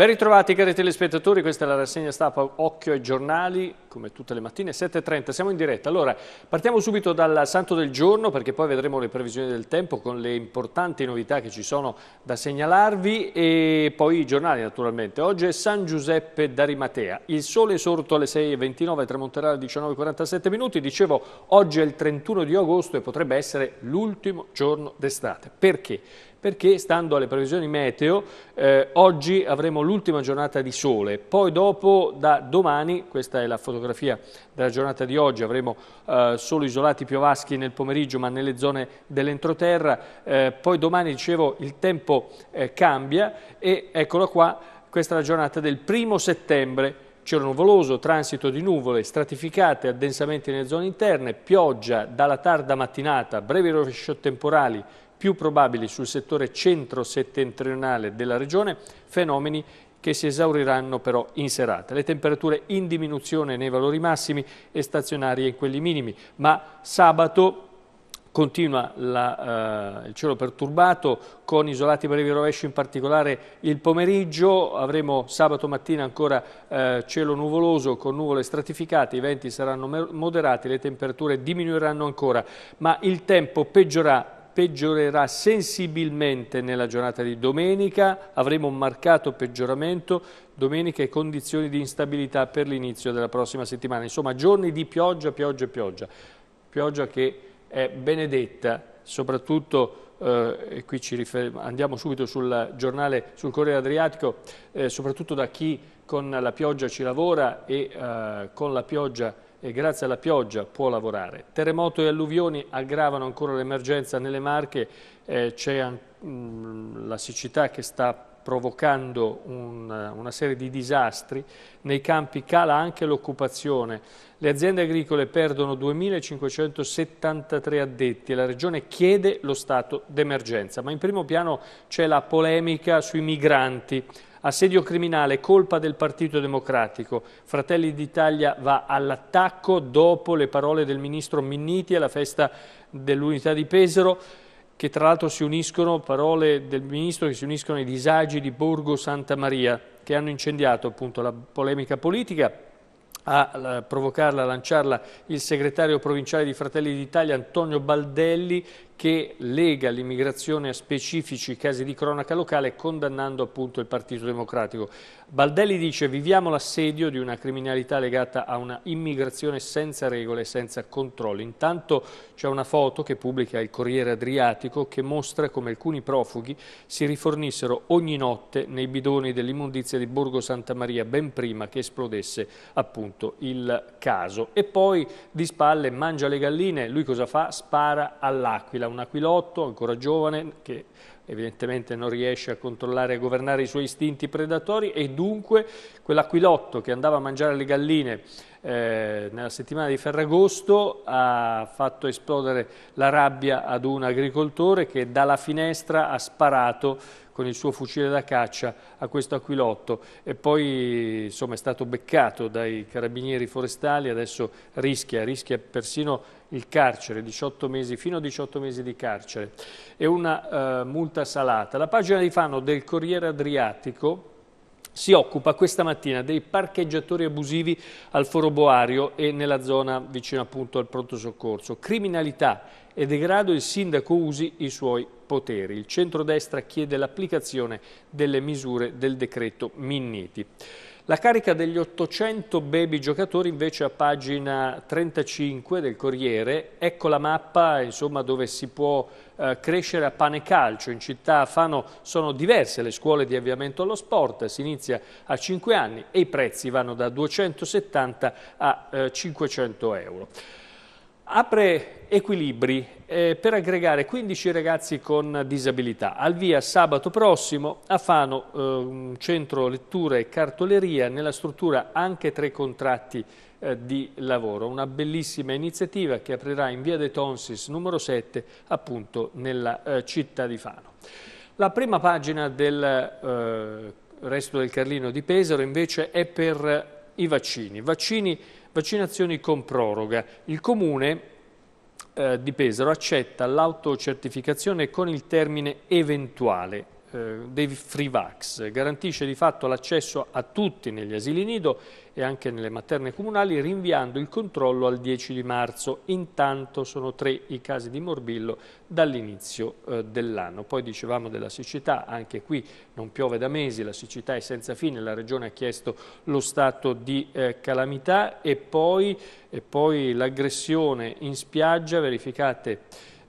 Ben ritrovati cari telespettatori, questa è la rassegna stampa Occhio ai giornali, come tutte le mattine, 7.30, siamo in diretta. Allora, partiamo subito dal santo del giorno perché poi vedremo le previsioni del tempo con le importanti novità che ci sono da segnalarvi e poi i giornali naturalmente. Oggi è San Giuseppe d'Arimatea, il sole sorto alle 6.29 tramonterà alle 19.47 minuti, dicevo oggi è il 31 di agosto e potrebbe essere l'ultimo giorno d'estate. Perché? perché stando alle previsioni meteo eh, oggi avremo l'ultima giornata di sole, poi dopo da domani, questa è la fotografia della giornata di oggi, avremo eh, solo isolati piovaschi nel pomeriggio ma nelle zone dell'entroterra, eh, poi domani dicevo il tempo eh, cambia e eccolo qua, questa è la giornata del primo settembre cielo nuvoloso, transito di nuvole, stratificate, addensamenti nelle zone interne, pioggia dalla tarda mattinata, brevi rovesciotti temporali, più probabili sul settore centro-settentrionale della regione, fenomeni che si esauriranno però in serata. Le temperature in diminuzione nei valori massimi e stazionarie in quelli minimi, ma sabato Continua la, eh, il cielo perturbato con isolati brevi rovesci in particolare il pomeriggio, avremo sabato mattina ancora eh, cielo nuvoloso con nuvole stratificate, i venti saranno moderati, le temperature diminuiranno ancora, ma il tempo peggiorerà peggiorerà sensibilmente nella giornata di domenica, avremo un marcato peggioramento domenica e condizioni di instabilità per l'inizio della prossima settimana. Insomma, giorni di pioggia, pioggia pioggia. Pioggia che è benedetta, soprattutto eh, e qui ci andiamo subito sul giornale sul Corriere Adriatico, eh, soprattutto da chi con la pioggia ci lavora e eh, con la pioggia e grazie alla pioggia può lavorare. Terremoto e alluvioni aggravano ancora l'emergenza nelle Marche, eh, c'è mm, la siccità che sta provocando un, una serie di disastri, nei campi cala anche l'occupazione, le aziende agricole perdono 2.573 addetti e la Regione chiede lo stato d'emergenza, ma in primo piano c'è la polemica sui migranti, Assedio criminale, colpa del Partito Democratico. Fratelli d'Italia va all'attacco dopo le parole del ministro Minniti alla festa dell'unità di Pesaro che tra l'altro si uniscono, parole del Ministro, che si uniscono ai disagi di Borgo Santa Maria, che hanno incendiato appunto la polemica politica, a provocarla, a lanciarla il segretario provinciale di Fratelli d'Italia Antonio Baldelli che lega l'immigrazione a specifici casi di cronaca locale condannando appunto il Partito Democratico. Baldelli dice viviamo l'assedio di una criminalità legata a una immigrazione senza regole, senza controlli. Intanto c'è una foto che pubblica il Corriere Adriatico che mostra come alcuni profughi si rifornissero ogni notte nei bidoni dell'immondizia di Borgo Santa Maria ben prima che esplodesse appunto il caso. E poi di spalle mangia le galline, lui cosa fa? Spara all'Aquila un aquilotto ancora giovane che evidentemente non riesce a controllare e governare i suoi istinti predatori e dunque quell'aquilotto che andava a mangiare le galline eh, nella settimana di Ferragosto ha fatto esplodere la rabbia ad un agricoltore che dalla finestra ha sparato con il suo fucile da caccia a questo aquilotto e poi insomma, è stato beccato dai carabinieri forestali, adesso rischia, rischia persino il carcere, 18 mesi, fino a 18 mesi di carcere e una eh, multa salata. La pagina di Fano del Corriere Adriatico si occupa questa mattina dei parcheggiatori abusivi al Foro Boario e nella zona vicino appunto al pronto soccorso. Criminalità e degrado il sindaco usi i suoi poteri. Il centrodestra chiede l'applicazione delle misure del decreto Minniti. La carica degli 800 baby giocatori invece a pagina 35 del Corriere, ecco la mappa insomma, dove si può eh, crescere a pane calcio. In città a Fano sono diverse le scuole di avviamento allo sport, si inizia a 5 anni e i prezzi vanno da 270 a eh, 500 euro apre equilibri eh, per aggregare 15 ragazzi con disabilità. Al via sabato prossimo a Fano, eh, centro lettura e cartoleria, nella struttura anche tre contratti eh, di lavoro. Una bellissima iniziativa che aprirà in via De Tonsis numero 7, appunto nella eh, città di Fano. La prima pagina del eh, resto del Carlino di Pesaro invece è per i vaccini. Vaccini Vaccinazioni con proroga. Il Comune eh, di Pesaro accetta l'autocertificazione con il termine eventuale eh, dei free vax, garantisce di fatto l'accesso a tutti negli asili nido e anche nelle materne comunali rinviando il controllo al 10 di marzo. Intanto sono tre i casi di morbillo dall'inizio eh, dell'anno. Poi dicevamo della siccità, anche qui non piove da mesi, la siccità è senza fine, la Regione ha chiesto lo stato di eh, calamità e poi, e poi l'aggressione in spiaggia, verificate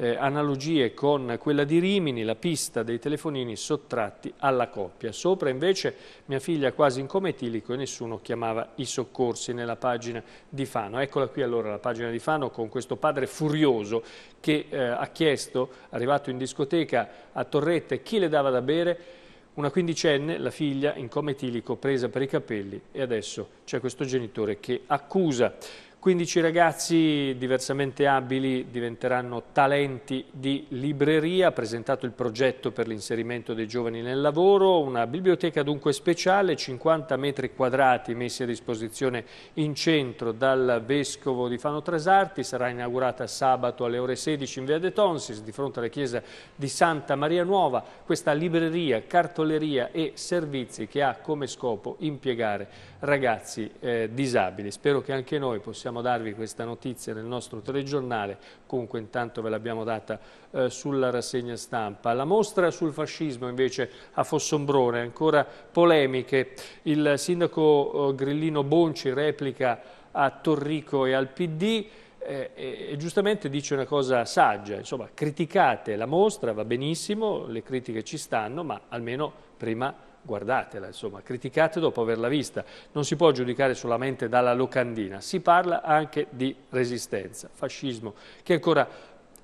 eh, analogie con quella di Rimini, la pista dei telefonini sottratti alla coppia. Sopra invece mia figlia quasi in cometilico e nessuno chiamava i soccorsi nella pagina di Fano. Eccola qui allora la pagina di Fano con questo padre furioso che eh, ha chiesto, arrivato in discoteca a Torrette, chi le dava da bere. Una quindicenne, la figlia in cometilico, presa per i capelli e adesso c'è questo genitore che accusa. 15 ragazzi diversamente abili diventeranno talenti di libreria, ha presentato il progetto per l'inserimento dei giovani nel lavoro, una biblioteca dunque speciale, 50 metri quadrati messi a disposizione in centro dal Vescovo di Fano Trasarti, sarà inaugurata sabato alle ore 16 in via De Tonsis, di fronte alla chiesa di Santa Maria Nuova, questa libreria, cartoleria e servizi che ha come scopo impiegare ragazzi eh, disabili. Spero che anche noi possiamo possiamo darvi questa notizia nel nostro telegiornale, comunque intanto ve l'abbiamo data eh, sulla rassegna stampa. La mostra sul fascismo invece a Fossombrone, ancora polemiche. Il sindaco eh, Grillino Bonci replica a Torrico e al PD eh, e, e giustamente dice una cosa saggia, insomma criticate la mostra, va benissimo, le critiche ci stanno, ma almeno prima guardatela, insomma, criticate dopo averla vista. Non si può giudicare solamente dalla locandina, si parla anche di resistenza, fascismo, che ancora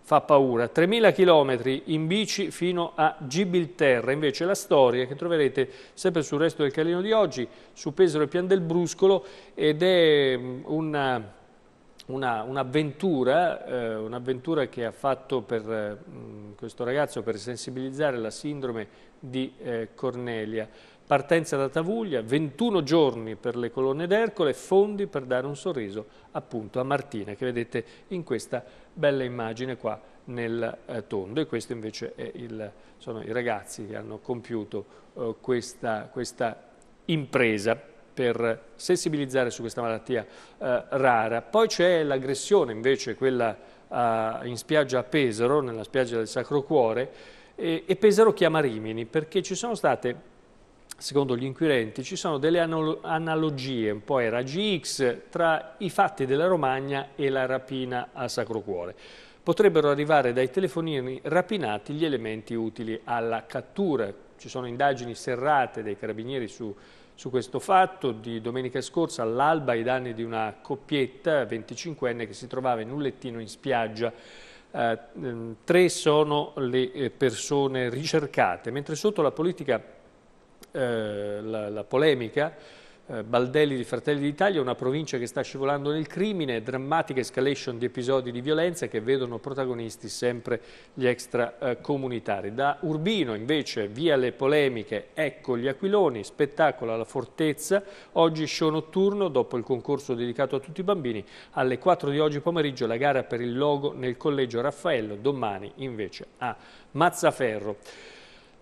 fa paura. 3.000 km in bici fino a Gibilterra, invece la storia che troverete sempre sul resto del Calino di oggi, su Pesaro e Pian del Bruscolo, ed è mm, una un'avventura, eh, un che ha fatto per eh, mh, questo ragazzo per sensibilizzare la sindrome di eh, Cornelia. Partenza da Tavuglia, 21 giorni per le colonne d'Ercole, fondi per dare un sorriso appunto a Martina che vedete in questa bella immagine qua nel eh, tondo e questi invece il, sono i ragazzi che hanno compiuto eh, questa, questa impresa per sensibilizzare su questa malattia eh, rara. Poi c'è l'aggressione invece, quella eh, in spiaggia a Pesaro, nella spiaggia del Sacro Cuore, e, e Pesaro chiama Rimini perché ci sono state secondo gli inquirenti, ci sono delle analogie, un po' era GX, tra i fatti della Romagna e la rapina al Sacro Cuore. Potrebbero arrivare dai telefonini rapinati gli elementi utili alla cattura. Ci sono indagini serrate dei carabinieri su su questo fatto di domenica scorsa all'alba ai danni di una coppietta 25enne che si trovava in un lettino in spiaggia. Eh, mm, tre sono le eh, persone ricercate, mentre sotto la politica, eh, la, la polemica eh, Baldelli di Fratelli d'Italia, una provincia che sta scivolando nel crimine, drammatica escalation di episodi di violenza che vedono protagonisti sempre gli extracomunitari. Da Urbino invece, via le polemiche, ecco gli aquiloni, spettacolo alla fortezza, oggi show notturno dopo il concorso dedicato a tutti i bambini, alle 4 di oggi pomeriggio la gara per il logo nel collegio Raffaello, domani invece a Mazzaferro.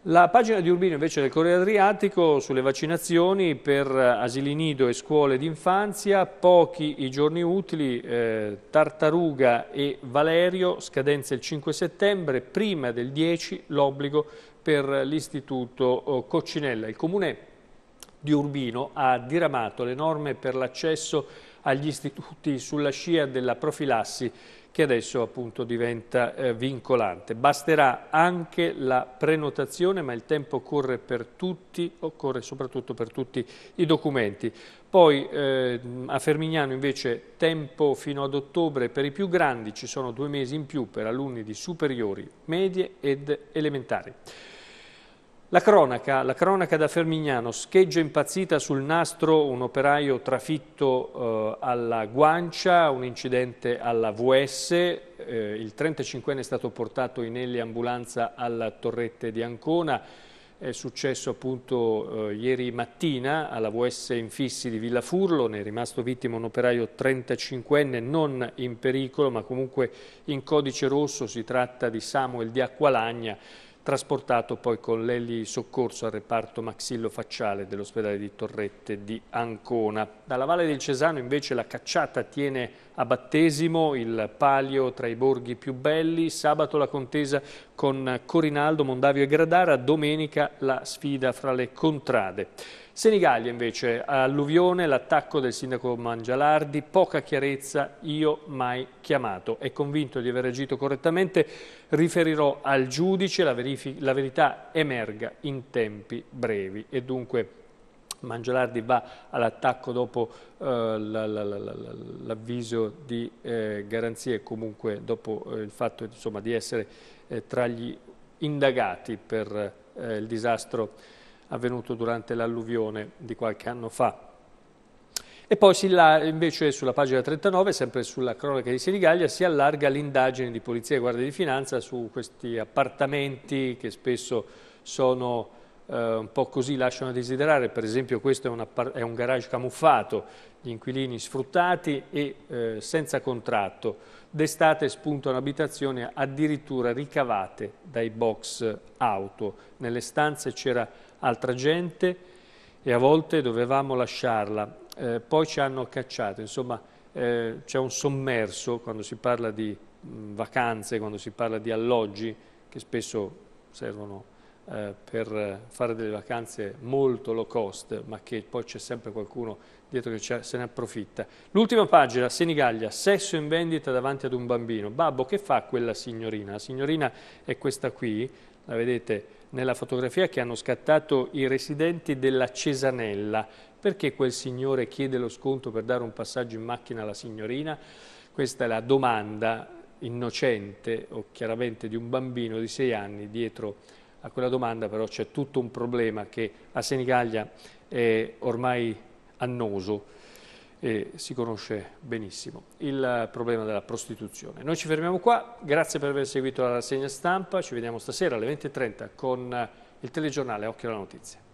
La pagina di Urbino invece del Corriere Adriatico sulle vaccinazioni per eh, asili nido e scuole d'infanzia, pochi i giorni utili, eh, Tartaruga e Valerio, scadenza il 5 settembre, prima del 10 l'obbligo per l'istituto oh, Coccinella. Il comune di Urbino ha diramato le norme per l'accesso agli istituti sulla scia della profilassi che adesso appunto diventa eh, vincolante. Basterà anche la prenotazione, ma il tempo occorre per tutti, occorre soprattutto per tutti i documenti. Poi eh, a Fermignano invece tempo fino ad ottobre per i più grandi, ci sono due mesi in più per alunni di superiori, medie ed elementari. La cronaca, la cronaca, da Fermignano, scheggia impazzita sul nastro, un operaio trafitto eh, alla guancia, un incidente alla VS, eh, il 35enne è stato portato in elli ambulanza alla Torrette di Ancona, è successo appunto eh, ieri mattina alla VS Infissi di Villa Furlo, ne è rimasto vittima un operaio 35enne non in pericolo ma comunque in codice rosso, si tratta di Samuel di Acqualagna, trasportato poi con l'Eli Soccorso al reparto maxillo facciale dell'ospedale di Torrette di Ancona. Dalla Valle del Cesano invece la cacciata tiene a battesimo il palio tra i borghi più belli, sabato la contesa con Corinaldo, Mondavio e Gradara, domenica la sfida fra le contrade. Senigallia invece, alluvione, l'attacco del sindaco Mangialardi, poca chiarezza, io mai chiamato. È convinto di aver agito correttamente, riferirò al giudice, la, la verità emerga in tempi brevi e dunque Mangialardi va all'attacco dopo eh, l'avviso di eh, garanzie comunque dopo eh, il fatto insomma, di essere eh, tra gli indagati per eh, il disastro avvenuto durante l'alluvione di qualche anno fa. E poi invece sulla pagina 39, sempre sulla cronaca di Senigallia, si allarga l'indagine di Polizia e Guardia di Finanza su questi appartamenti che spesso sono eh, un po' così, lasciano a desiderare. Per esempio questo è un, è un garage camuffato, gli inquilini sfruttati e eh, senza contratto. D'estate spuntano abitazioni addirittura ricavate dai box auto. Nelle stanze c'era altra gente e a volte dovevamo lasciarla. Eh, poi ci hanno cacciato, insomma eh, c'è un sommerso quando si parla di mh, mm, vacanze, quando si parla di alloggi che spesso servono eh, per fare delle vacanze molto low cost, ma che poi c'è sempre qualcuno dietro che se ne approfitta. L'ultima pagina, Senigallia, sesso in vendita davanti ad un bambino. Babbo, che fa quella signorina? La signorina è questa qui, la vedete nella fotografia che hanno scattato i residenti della Cesanella. Perché quel signore chiede lo sconto per dare un passaggio in macchina alla signorina? Questa è la domanda innocente o chiaramente di un bambino di sei anni. Dietro a quella domanda però c'è tutto un problema che a Senigallia è ormai annoso e si conosce benissimo il problema della prostituzione. Noi ci fermiamo qua, grazie per aver seguito la rassegna stampa, ci vediamo stasera alle 20.30 con il telegiornale Occhio alla Notizia.